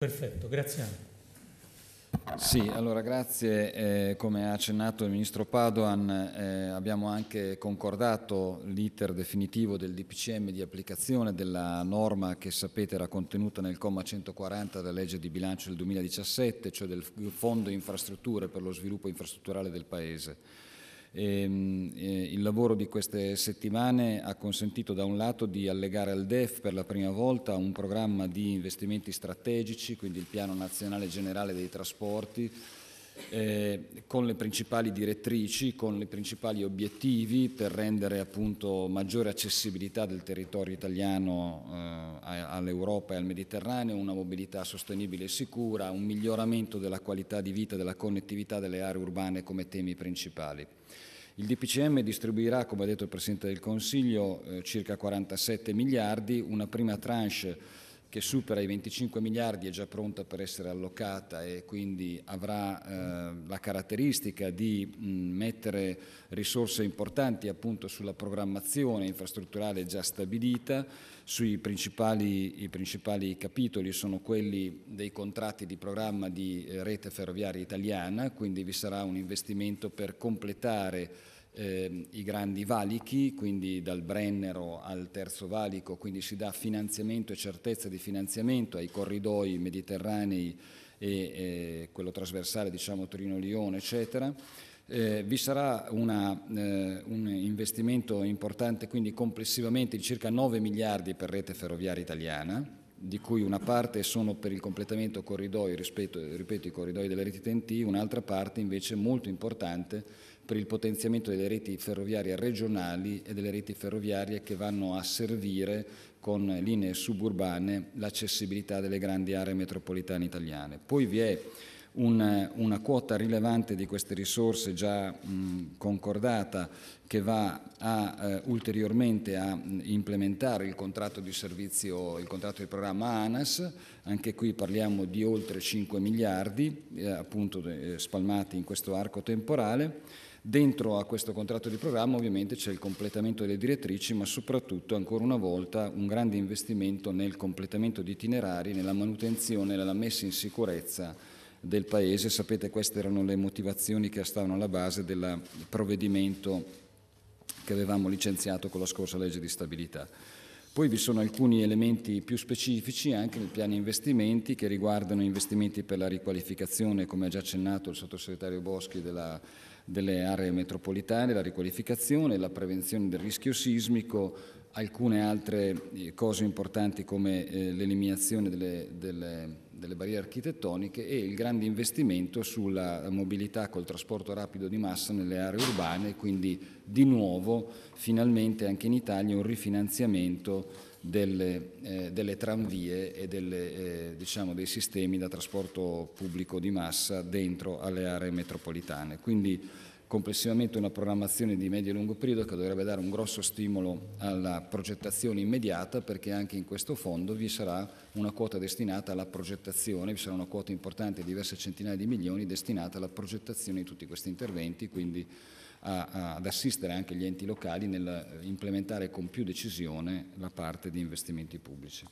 Perfetto, grazie Sì, allora grazie. Eh, come ha accennato il Ministro Padoan, eh, abbiamo anche concordato l'iter definitivo del DPCM di applicazione della norma che sapete era contenuta nel comma 140 della legge di bilancio del 2017, cioè del Fondo Infrastrutture per lo sviluppo infrastrutturale del Paese. Ehm, eh, il lavoro di queste settimane ha consentito da un lato di allegare al DEF per la prima volta un programma di investimenti strategici, quindi il piano nazionale generale dei trasporti, eh, con le principali direttrici, con i principali obiettivi per rendere appunto maggiore accessibilità del territorio italiano eh, all'Europa e al Mediterraneo, una mobilità sostenibile e sicura, un miglioramento della qualità di vita e della connettività delle aree urbane come temi principali. Il DPCM distribuirà, come ha detto il Presidente del Consiglio, eh, circa 47 miliardi, una prima tranche che supera i 25 miliardi è già pronta per essere allocata e quindi avrà eh, la caratteristica di mh, mettere risorse importanti appunto sulla programmazione infrastrutturale già stabilita, sui principali, i principali capitoli sono quelli dei contratti di programma di eh, rete ferroviaria italiana, quindi vi sarà un investimento per completare eh, i grandi valichi, quindi dal Brennero al Terzo Valico, quindi si dà finanziamento e certezza di finanziamento ai corridoi mediterranei e, e quello trasversale, diciamo Torino-Lione, eccetera. Eh, vi sarà una, eh, un investimento importante, quindi complessivamente di circa 9 miliardi per rete ferroviaria italiana, di cui una parte sono per il completamento corridoi, rispetto, ripeto, i corridoi della rete TNT, un'altra parte invece molto importante per il potenziamento delle reti ferroviarie regionali e delle reti ferroviarie che vanno a servire con linee suburbane l'accessibilità delle grandi aree metropolitane italiane. Poi vi è una, una quota rilevante di queste risorse già mh, concordata che va a, eh, ulteriormente a implementare il contratto di servizio, il contratto di programma ANAS, anche qui parliamo di oltre 5 miliardi eh, appunto eh, spalmati in questo arco temporale. Dentro a questo contratto di programma ovviamente c'è il completamento delle direttrici, ma soprattutto ancora una volta un grande investimento nel completamento di itinerari, nella manutenzione, nella messa in sicurezza del Paese. Sapete queste erano le motivazioni che stavano alla base del provvedimento che avevamo licenziato con la scorsa legge di stabilità. Poi vi sono alcuni elementi più specifici anche nel piano investimenti che riguardano investimenti per la riqualificazione, come ha già accennato il sottosegretario Boschi, della, delle aree metropolitane, la riqualificazione, la prevenzione del rischio sismico, alcune altre eh, cose importanti come eh, l'eliminazione delle, delle, delle, barriere architettoniche e il grande investimento sulla mobilità col trasporto rapido di massa nelle aree urbane, quindi di nuovo finalmente anche in Italia un rifinanziamento delle, eh, delle tranvie e delle, eh, diciamo dei sistemi da trasporto pubblico di massa dentro alle aree metropolitane. Quindi, complessivamente una programmazione di medio e lungo periodo che dovrebbe dare un grosso stimolo alla progettazione immediata perché anche in questo fondo vi sarà una quota destinata alla progettazione, vi sarà una quota importante, di diverse centinaia di milioni destinata alla progettazione di tutti questi interventi, quindi a, a, ad assistere anche gli enti locali nell'implementare con più decisione la parte di investimenti pubblici.